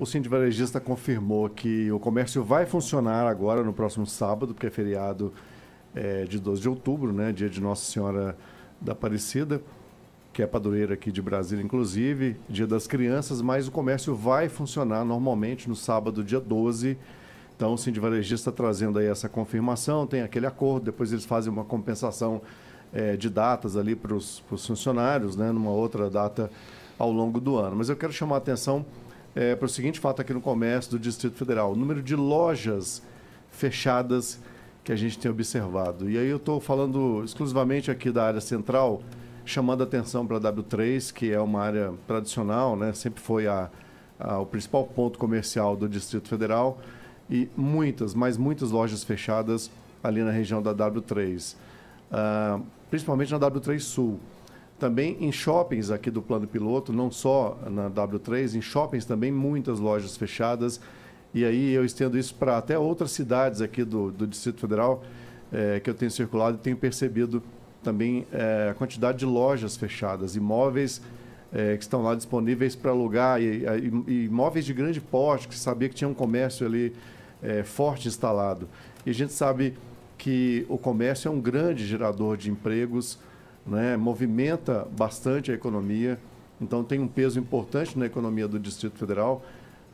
O varejista confirmou que o comércio vai funcionar agora no próximo sábado, porque é feriado é, de 12 de outubro, né, dia de Nossa Senhora da Aparecida, que é padroeira aqui de Brasília, inclusive, dia das crianças, mas o comércio vai funcionar normalmente no sábado, dia 12. Então, o varejista tá trazendo aí essa confirmação, tem aquele acordo, depois eles fazem uma compensação é, de datas ali para os funcionários, né, numa outra data ao longo do ano. Mas eu quero chamar a atenção é, para o seguinte fato aqui no comércio do Distrito Federal: o número de lojas fechadas que a gente tem observado. E aí eu estou falando exclusivamente aqui da área central, chamando a atenção para a W3, que é uma área tradicional, né? sempre foi a, a, o principal ponto comercial do Distrito Federal, e muitas, mas muitas lojas fechadas ali na região da W3, uh, ah, principalmente na W3 Sul. Também em shoppings aqui do plano piloto, não só na W3, em shoppings também muitas lojas fechadas. E aí eu estendo isso para até outras cidades aqui do, do Distrito Federal é, que eu tenho circulado e tenho percebido também é, a quantidade de lojas fechadas, imóveis é, que estão lá disponíveis para alugar, e, e, imóveis de grande porte, que sabia que tinha um comércio ali forte instalado. E a gente sabe que o comércio é um grande gerador de empregos, né, movimenta bastante a economia, então tem um peso importante na economia do Distrito Federal,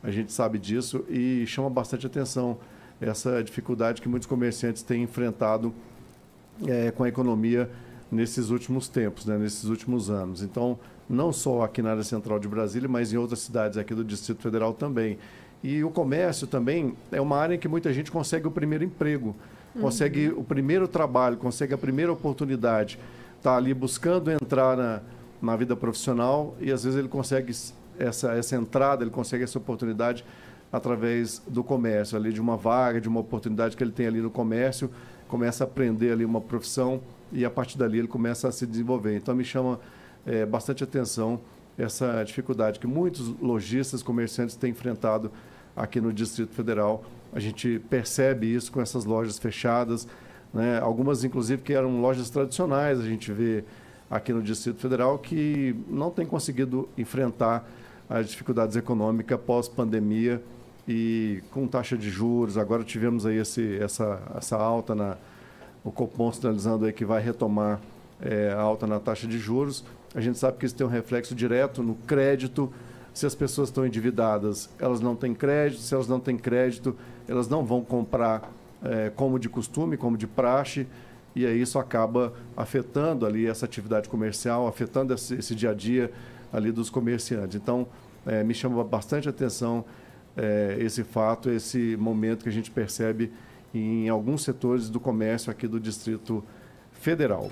a gente sabe disso e chama bastante atenção essa dificuldade que muitos comerciantes têm enfrentado é, com a economia nesses últimos tempos, né, nesses últimos anos. Então, não só aqui na área central de Brasília, mas em outras cidades aqui do Distrito Federal também. E o comércio também é uma área em que muita gente consegue o primeiro emprego, uhum. consegue uhum. o primeiro trabalho, consegue a primeira oportunidade está ali buscando entrar na, na vida profissional e às vezes ele consegue essa, essa entrada, ele consegue essa oportunidade através do comércio, ali de uma vaga, de uma oportunidade que ele tem ali no comércio, começa a aprender ali uma profissão e a partir dali ele começa a se desenvolver. Então me chama é, bastante atenção essa dificuldade que muitos lojistas, comerciantes têm enfrentado aqui no Distrito Federal. A gente percebe isso com essas lojas fechadas, né? Algumas, inclusive, que eram lojas tradicionais, a gente vê aqui no Distrito Federal, que não tem conseguido enfrentar as dificuldades econômicas pós-pandemia e com taxa de juros. Agora tivemos aí esse, essa, essa alta na. O Copom sinalizando aí que vai retomar é, a alta na taxa de juros. A gente sabe que isso tem um reflexo direto no crédito. Se as pessoas estão endividadas, elas não têm crédito. Se elas não têm crédito, elas não vão comprar é, como de costume, como de praxe, e aí isso acaba afetando ali essa atividade comercial, afetando esse, esse dia a dia ali dos comerciantes. Então, é, me chama bastante atenção é, esse fato, esse momento que a gente percebe em alguns setores do comércio aqui do Distrito Federal.